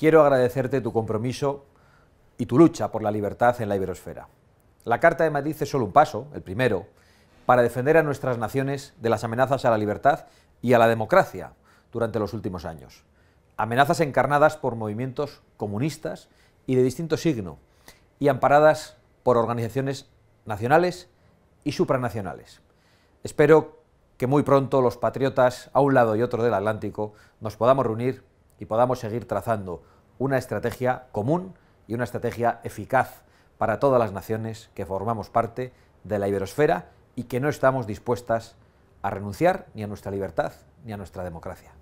quiero agradecerte tu compromiso y tu lucha por la libertad en la iberosfera. La Carta de Madrid es solo un paso, el primero, para defender a nuestras naciones de las amenazas a la libertad y a la democracia durante los últimos años. Amenazas encarnadas por movimientos comunistas y de distinto signo, y amparadas por organizaciones nacionales y supranacionales. Espero que muy pronto los patriotas a un lado y otro del Atlántico nos podamos reunir y podamos seguir trazando una estrategia común y una estrategia eficaz para todas las naciones que formamos parte de la iberosfera y que no estamos dispuestas a renunciar ni a nuestra libertad ni a nuestra democracia.